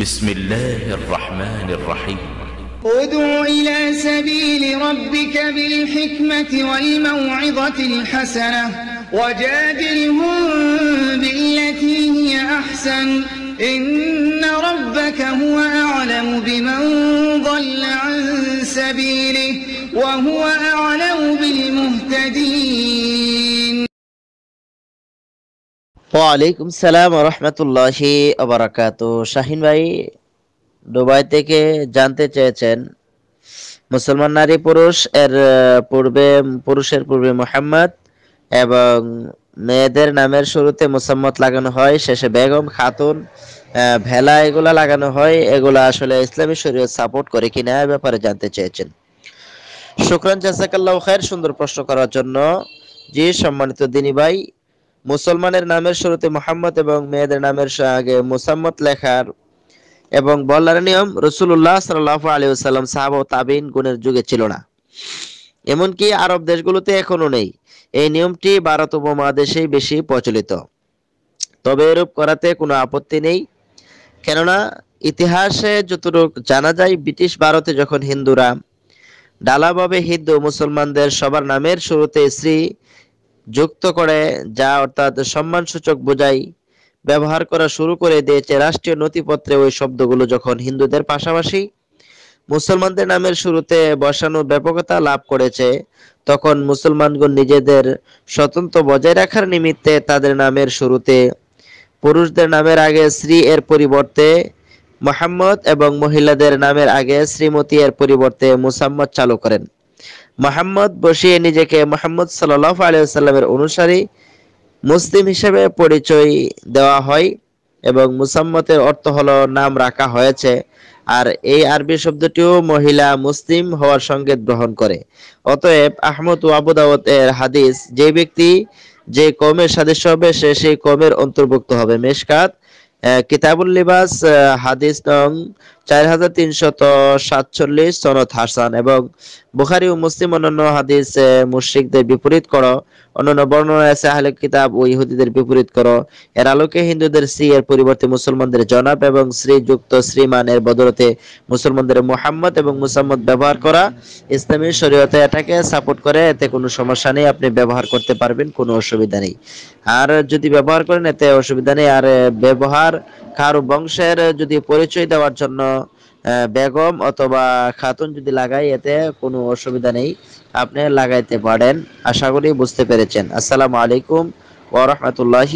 بسم الله الرحمن الرحيم ادع إلى سبيل ربك بالحكمة والموعظة الحسنة وجادلهم بالتي هي أحسن إن ربك هو أعلم بمن ضل عن سبيله وهو أعلم بالمهتدين ওয়ালাইকুম সালাম রহমতুল্লাহি আবরাকাত শাহিন ভাই দুবাই থেকে জানতে চেয়েছেন মুসলমান নারী পুরুষ এর পূর্বে পুরুষের পূর্বে মোহাম্মদ এবং মেয়েদের নামের শুরুতে মুসাম্মত লাগানো হয় শেষে বেগম খাতুন ভেলা এগুলা লাগানো হয় এগুলা আসলে ইসলামী শরীয়ত সাপোর্ট করে কিনা ব্যাপারে জানতে চেয়েছেন শুক্রান জাসাকাল্লাহ খায়ের সুন্দর প্রশ্ন করার জন্য যে সম্মানিত দিনী ভাই মুসলমানের নামের শুরুতে মোহাম্মদ এবং মেয়েদের নামের আগে মুসাম্মত লেখার এবং বলার নিয়ম রসুল্লাহ সাল্লাহ আলী সাল্লাম সাহাব ও তাবিন গুণের যুগে ছিল না এমনকি আরব দেশগুলোতে এখনো নেই এই নিয়মটি ভারত উপমহাদেশেই বেশি প্রচলিত তবে এরূপ করাতে কোনো আপত্তি নেই কেননা ইতিহাসে যতটুকু জানা যায় ব্রিটিশ ভারতে যখন হিন্দুরা ডালাভাবে হিন্দু মুসলমানদের সবার নামের শুরুতে শ্রী যুক্ত করে যা অর্থাৎ সম্মানসূচক বোঝাই ব্যবহার করা শুরু করে দিয়েছে রাষ্ট্রীয় নথিপত্রে ওই শব্দগুলো যখন হিন্দুদের পাশাপাশি মুসলমানদের নামের শুরুতে বসানো ব্যাপকতা লাভ করেছে তখন মুসলমানগণ নিজেদের স্বতন্ত্র বজায় রাখার নিমিত্তে তাদের নামের শুরুতে পুরুষদের নামের আগে শ্রী এর পরিবর্তে মোহাম্মদ এবং মহিলাদের নামের আগে শ্রীমতী এর পরিবর্তে মুসাম্মদ চালু করেন মোহাম্মদ বসিয়ে নিজেকে মোহাম্মদ সাল্লাহ আলিয়াল্লামের অনুসারী মুসলিম হিসেবে পরিচয় দেওয়া হয় এবং মুসাম্মতের অর্থ হল নাম রাখা হয়েছে আর এই আরবি শব্দটিও মহিলা মুসলিম হওয়ার সংকেত গ্রহণ করে অতএব আহমদ আবু দাওয়াত এর হাদিস যে ব্যক্তি যে কমের সাদৃশ্য হবে সে সেই কমের অন্তর্ভুক্ত হবে মেশকাত কিতাবুল লিবাস হাদিস নং চার হাজার তিনশত সাতচল্লিশ সনদ এবং বুখারি ও মুসলিম অন্যান্য মুশ্রিকদের বিপরীত অন্যান্য বর্ণনা আছে আহলে কিতাব ও ইহুদিদের বিপরীত এর আলোকে হিন্দুদের শ্রী এর পরিবর্তে মুসলমানদের জনাব এবং শ্রীযুক্ত শ্রীমানের বদলতে মুসলমানদের মোহাম্মদ এবং মুসাম্মদ ব্যবহার করা ইসলামী শরীয়তে এটাকে সাপোর্ট করে এতে কোনো সমস্যা নেই আপনি ব্যবহার করতে পারবেন কোনো অসুবিধা নেই আর যদি ব্যবহার করেন এতে অসুবিধা নেই আর ব্যবহার কারো বংশের যদি পরিচয় দেওয়ার জন্য বেগম অথবা খাতুন যদি লাগাই এতে কোনো অসুবিধা নেই আপনি লাগাইতে পারেন আশা করি বুঝতে পেরেছেন আসসালামু আলাইকুম ওরহমতুল্লাহ